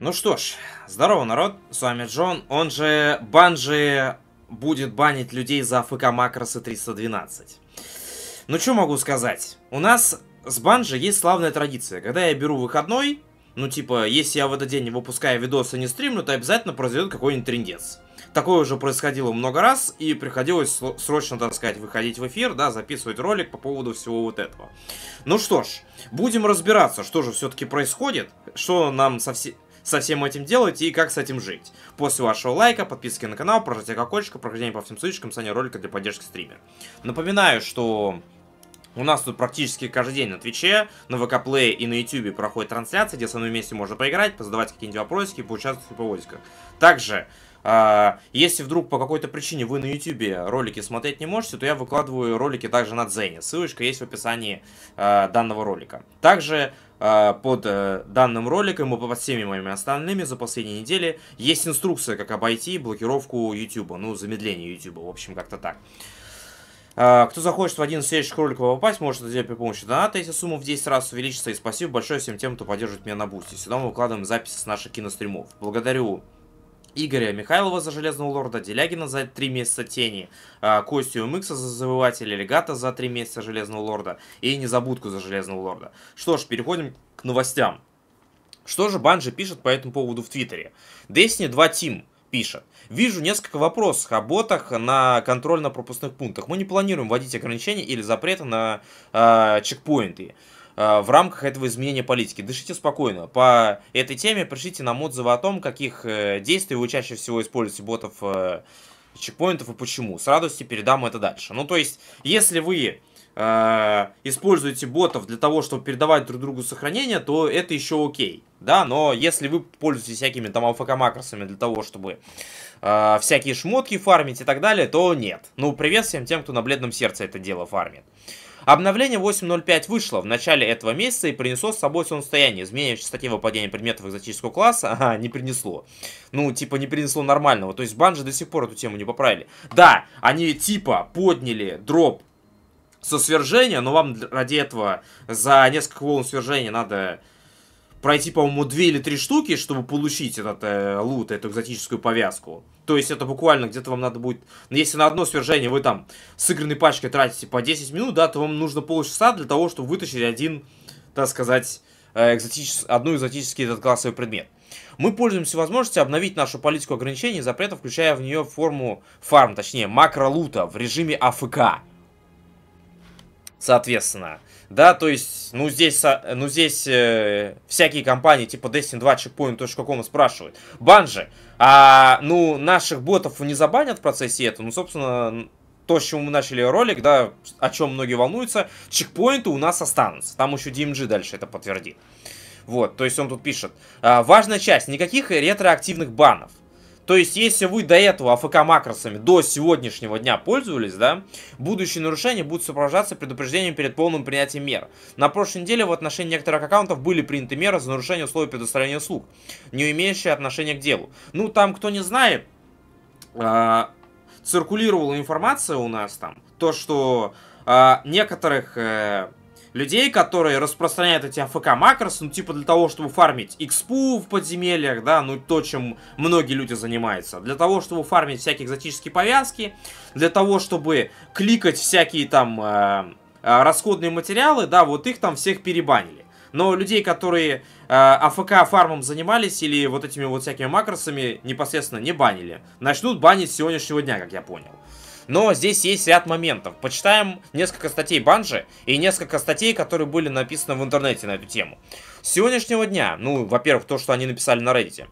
Ну что ж, здорово, народ, с вами Джон, он же Банжи будет банить людей за ФК макросы 312. Ну что могу сказать, у нас с Банжи есть славная традиция, когда я беру выходной, ну типа, если я в этот день не выпускаю видосы, не стримлю, то обязательно произойдет какой-нибудь трендец. Такое уже происходило много раз, и приходилось срочно, так сказать, выходить в эфир, да, записывать ролик по поводу всего вот этого. Ну что ж, будем разбираться, что же все-таки происходит, что нам со всей со всем этим делать и как с этим жить. После вашего лайка, подписки на канал, прожатия колокольчика, прохождения по всем ссылочкам, описании ролика для поддержки стримера. Напоминаю, что у нас тут практически каждый день на Твиче, на ВК Play и на Ютубе проходят трансляции, где со мной вместе можно поиграть, позадавать какие-нибудь вопросики, поучаствовать в поводиках. Также а, если вдруг по какой-то причине вы на YouTube ролики смотреть не можете, то я выкладываю ролики также на Дзене. Ссылочка есть в описании а, данного ролика. Также а, под э, данным роликом и под всеми моими остальными за последние недели есть инструкция, как обойти блокировку YouTube, ну, замедление YouTube, в общем, как-то так. Кто захочет в один из следующих роликов попасть, может это сделать при помощи доната, если сумма в 10 раз увеличится. И спасибо большое всем тем, кто поддерживает меня на бусте. Сюда мы выкладываем записи с наших киностримов. Благодарю Игоря Михайлова за «Железного лорда», Делягина за три месяца «Тени», а, Костю Мыкса за «Завоевателя легата» за три месяца «Железного лорда» и «Незабудку» за «Железного лорда». Что ж, переходим к новостям. Что же Банжи пишет по этому поводу в Твиттере? Destiny 2 Team пишет. Вижу несколько вопросов о ботах на контрольно-пропускных пунктах. Мы не планируем вводить ограничения или запреты на э, чекпоинты. Э, в рамках этого изменения политики. Дышите спокойно. По этой теме пришлите нам отзывы о том, каких э, действий вы чаще всего используете ботов э, чекпоинтов и почему. С радостью передам это дальше. Ну, то есть, если вы используете ботов для того, чтобы передавать друг другу сохранения, то это еще окей. Да, но если вы пользуетесь всякими там АФК-макросами для того, чтобы э, всякие шмотки фармить и так далее, то нет. Ну, привет всем тем, кто на бледном сердце это дело фармит. Обновление 8.05 вышло в начале этого месяца и принесло с собой состояние. Изменение в частоте выпадения предметов экзотического класса ага, не принесло. Ну, типа, не принесло нормального. То есть банжи до сих пор эту тему не поправили. Да, они типа подняли дроп со свержения, но вам ради этого за несколько волн свержения надо пройти, по-моему, две или три штуки, чтобы получить этот э, лут, эту экзотическую повязку. То есть это буквально где-то вам надо будет... Ну, если на одно свержение вы там с игранной пачкой тратите по 10 минут, да, то вам нужно полчаса для того, чтобы вытащить один, так сказать, э, экзотичес... одну экзотический этот классовый предмет. Мы пользуемся возможностью обновить нашу политику ограничений и запретов, включая в нее форму фарм, точнее макролута в режиме АФК соответственно. Да, то есть, ну здесь, ну здесь э, всякие компании типа Destiny 2, он спрашивают. Банжи, а, ну наших ботов не забанят в процессе этого? Ну, собственно, то, с чем мы начали ролик, да, о чем многие волнуются, чекпоинты у нас останутся. Там еще DMG дальше это подтвердит. Вот, то есть он тут пишет. А, важная часть, никаких ретроактивных банов. То есть, если вы до этого АФК макросами до сегодняшнего дня пользовались, да, будущие нарушения будут сопровождаться предупреждением перед полным принятием мер. На прошлой неделе в отношении некоторых аккаунтов были приняты меры за нарушение условий предоставления услуг, не имеющие отношения к делу. Ну, там, кто не знает, а, циркулировала информация у нас там, то, что а, некоторых э, людей, которые распространяют эти АФК-макросы, ну, типа, для того, чтобы фармить экспу в подземельях, да, ну, то, чем многие люди занимаются. Для того, чтобы фармить всякие экзотические повязки, для того, чтобы кликать всякие там э, э, расходные материалы, да, вот их там всех перебанили. Но людей, которые э, АФК фармом занимались или вот этими вот всякими макросами непосредственно не банили, начнут банить с сегодняшнего дня, как я понял. Но здесь есть ряд моментов. Почитаем несколько статей Банжи и несколько статей, которые были написаны в интернете на эту тему. С сегодняшнего дня, ну, во-первых, то, что они написали на Reddit,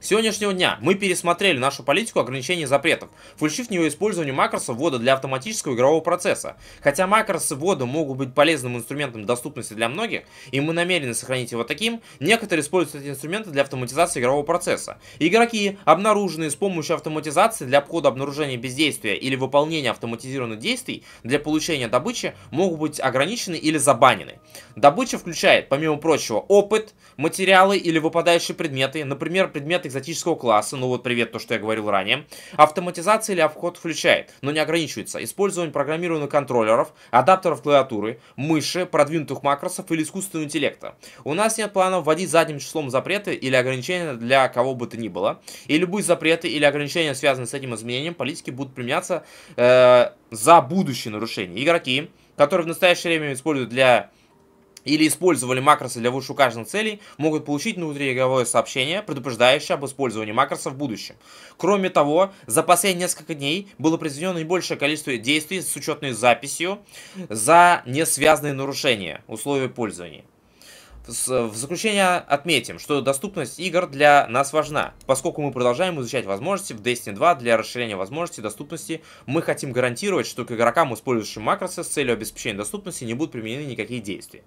сегодняшнего дня мы пересмотрели нашу политику ограничений запретов, включив в нее использование макросов ввода для автоматического игрового процесса. Хотя макросы ввода могут быть полезным инструментом доступности для многих, и мы намерены сохранить его таким, некоторые используют эти инструменты для автоматизации игрового процесса. Игроки, обнаруженные с помощью автоматизации для обхода обнаружения бездействия или выполнения автоматизированных действий для получения добычи, могут быть ограничены или забанены. Добыча включает, помимо прочего, опыт, материалы или выпадающие предметы, например, предметы экзотического класса, ну вот привет, то, что я говорил ранее, автоматизация или обход включает, но не ограничивается. Использование программированных контроллеров, адаптеров клавиатуры, мыши, продвинутых макросов или искусственного интеллекта. У нас нет плана вводить задним числом запреты или ограничения для кого бы то ни было, и любые запреты или ограничения, связанные с этим изменением, политики будут применяться э, за будущее нарушение. Игроки, которые в настоящее время используют для или использовали макросы для вышеуказанных целей, могут получить внутриигровое сообщение, предупреждающее об использовании макроса в будущем. Кроме того, за последние несколько дней было произведено наибольшее количество действий с учетной записью за несвязанные нарушения условий пользования. В заключение отметим, что доступность игр для нас важна, поскольку мы продолжаем изучать возможности в Destiny 2 для расширения возможностей доступности. Мы хотим гарантировать, что к игрокам, использующим макросы с целью обеспечения доступности, не будут применены никакие действия.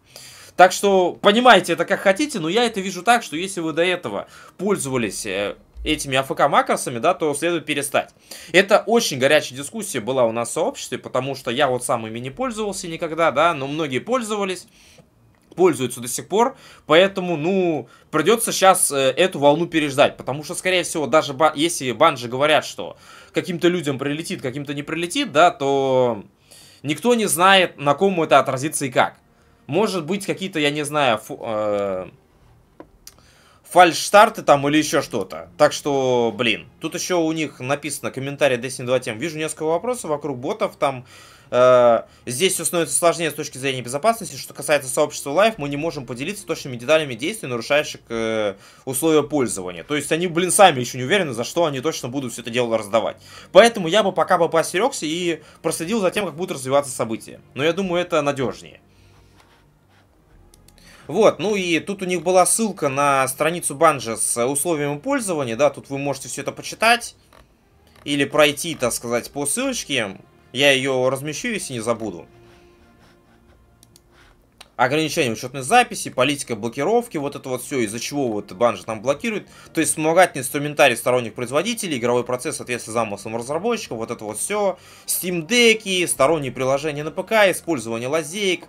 Так что понимаете это как хотите, но я это вижу так, что если вы до этого пользовались э, этими АФК макросами, да, то следует перестать. Это очень горячая дискуссия была у нас в сообществе, потому что я вот сам ими не пользовался никогда, да, но многие пользовались пользуются до сих пор, поэтому, ну, придется сейчас э, эту волну переждать, потому что, скорее всего, даже ба если банжи говорят, что каким-то людям прилетит, каким-то не прилетит, да, то никто не знает, на ком это отразится и как. Может быть, какие-то, я не знаю, фу, э, фальш-старты там или еще что-то. Так что, блин, тут еще у них написано комментарий Destiny 2 тем. Вижу несколько вопросов вокруг ботов там Э, здесь все становится сложнее с точки зрения безопасности. Что касается сообщества Life, мы не можем поделиться точными деталями действий, нарушающих э, условия пользования. То есть они, блин, сами еще не уверены, за что они точно будут все это дело раздавать. Поэтому я бы пока бы поостерегся и проследил за тем, как будут развиваться события. Но я думаю, это надежнее. Вот, ну и тут у них была ссылка на страницу банжа с условиями пользования, да, тут вы можете все это почитать или пройти, так сказать, по ссылочке. Я ее размещу, если не забуду. Ограничение учетной записи, политика блокировки, вот это вот все, из-за чего вот банжа там блокирует. То есть вспомогательный инструментарий сторонних производителей, игровой процесс, соответственно, замыслам разработчиков, вот это вот все. Steam деки, сторонние приложения на ПК, использование лазеек.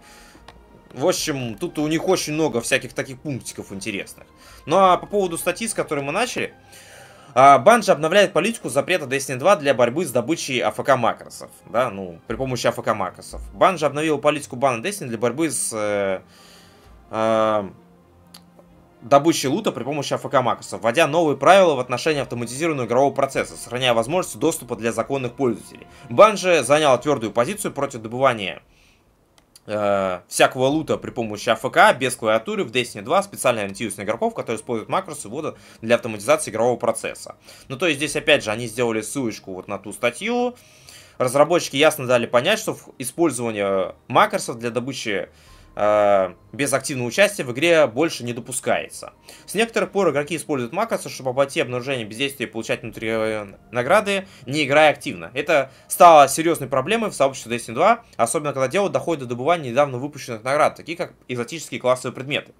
В общем, тут у них очень много всяких таких пунктиков интересных. Ну а по поводу статьи, с которой мы начали, а Банжа обновляет политику запрета Destiny 2 для борьбы с добычей АФК макросов. Да, ну, при помощи АФК макросов. Банжа обновила политику бана Destiny для борьбы с э, э, добычей лута при помощи АФК макросов, вводя новые правила в отношении автоматизированного игрового процесса, сохраняя возможность доступа для законных пользователей. Банжа занял твердую позицию против добывания э, всякого лута при помощи АФК без клавиатуры в Destiny 2 специально ориентируясь на игроков, которые используют макросы ввода для автоматизации игрового процесса. Ну, то есть здесь, опять же, они сделали ссылочку вот на ту статью. Разработчики ясно дали понять, что использование макросов для добычи Э, без активного участия в игре больше не допускается. С некоторых пор игроки используют Макоса, чтобы обойти обнаружение бездействия и получать внутри награды, не играя активно. Это стало серьезной проблемой в сообществе Destiny 2, особенно когда дело доходит до добывания недавно выпущенных наград, такие как экзотические классовые предметы.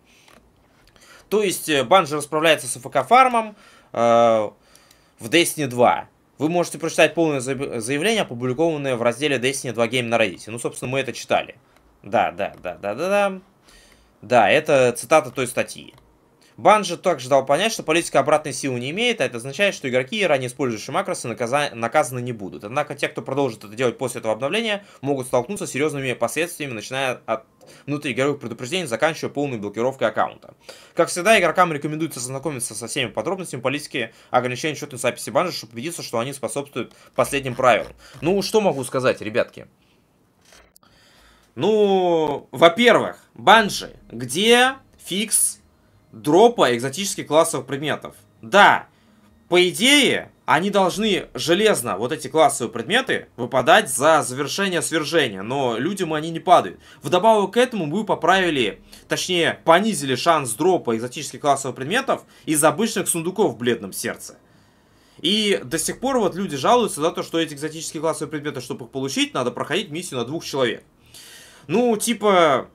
То есть Банжи э, расправляется с АФК-фармом э, в Destiny 2. Вы можете прочитать полное заявление, опубликованное в разделе Destiny 2 Game на Reddit. Ну, собственно, мы это читали. Да, да, да, да, да, да. Да, это цитата той статьи. Банжи также дал понять, что политика обратной силы не имеет, а это означает, что игроки, ранее использующие макросы, наказа... наказаны не будут. Однако те, кто продолжит это делать после этого обновления, могут столкнуться с серьезными последствиями, начиная от внутриигровых предупреждений, заканчивая полной блокировкой аккаунта. Как всегда, игрокам рекомендуется ознакомиться со всеми подробностями политики ограничения счетной записи банжи, чтобы убедиться, что они способствуют последним правилам. Ну, что могу сказать, ребятки? Ну, во-первых, банжи, где фикс дропа экзотических классовых предметов? Да, по идее, они должны железно, вот эти классовые предметы, выпадать за завершение свержения, но людям они не падают. Вдобавок к этому мы поправили, точнее, понизили шанс дропа экзотических классовых предметов из обычных сундуков в бледном сердце. И до сих пор вот люди жалуются за то, что эти экзотические классовые предметы, чтобы их получить, надо проходить миссию на двух человек ну, типа,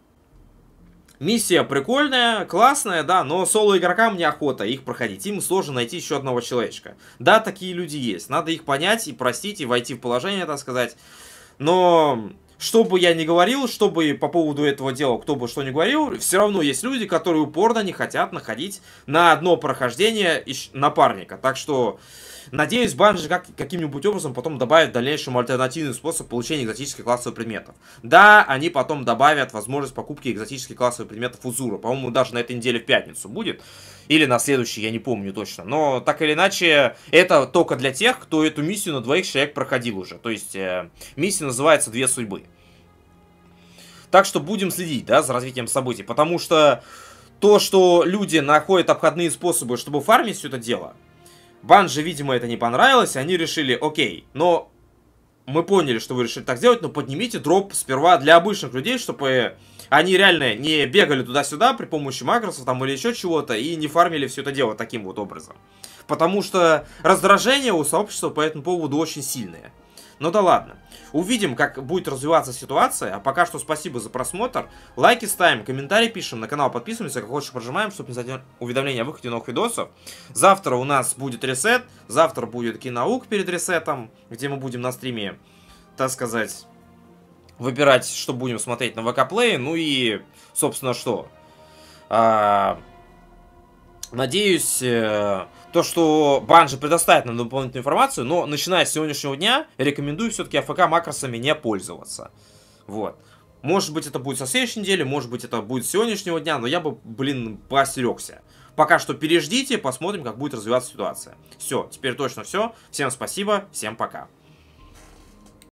Миссия прикольная, классная, да, но соло-игрокам неохота их проходить. Им сложно найти еще одного человечка. Да, такие люди есть. Надо их понять и простить, и войти в положение, так сказать. Но что бы я ни говорил, что бы по поводу этого дела, кто бы что ни говорил, все равно есть люди, которые упорно не хотят находить на одно прохождение напарника. Так что Надеюсь, Банжи как, каким-нибудь образом потом добавят в дальнейшем альтернативный способ получения экзотических классовых предметов. Да, они потом добавят возможность покупки экзотических классовых предметов Узура. По-моему, даже на этой неделе в пятницу будет. Или на следующий, я не помню точно. Но так или иначе, это только для тех, кто эту миссию на двоих человек проходил уже. То есть, э, миссия называется «Две судьбы». Так что будем следить, да, за развитием событий. Потому что то, что люди находят обходные способы, чтобы фармить все это дело, Банже, видимо, это не понравилось, они решили, окей, но мы поняли, что вы решили так сделать, но поднимите дроп сперва для обычных людей, чтобы они реально не бегали туда-сюда при помощи макросов там или еще чего-то и не фармили все это дело таким вот образом. Потому что раздражение у сообщества по этому поводу очень сильное. Ну да ладно. Увидим, как будет развиваться ситуация. А пока что спасибо за просмотр. Лайки ставим, комментарии пишем, на канал подписываемся, как хочешь прожимаем, чтобы не задержать уведомления о выходе новых видосов. Завтра у нас будет ресет. Завтра будет киноук перед ресетом, где мы будем на стриме, так сказать, выбирать, что будем смотреть на ВК-плее. Ну и, собственно, что... А Надеюсь, э, то, что банжи предоставит нам дополнительную информацию, но начиная с сегодняшнего дня, рекомендую все-таки АФК макросами не пользоваться. Вот. Может быть, это будет со следующей недели, может быть, это будет с сегодняшнего дня, но я бы, блин, поостерегся. Пока что переждите, посмотрим, как будет развиваться ситуация. Все, теперь точно все. Всем спасибо, всем пока.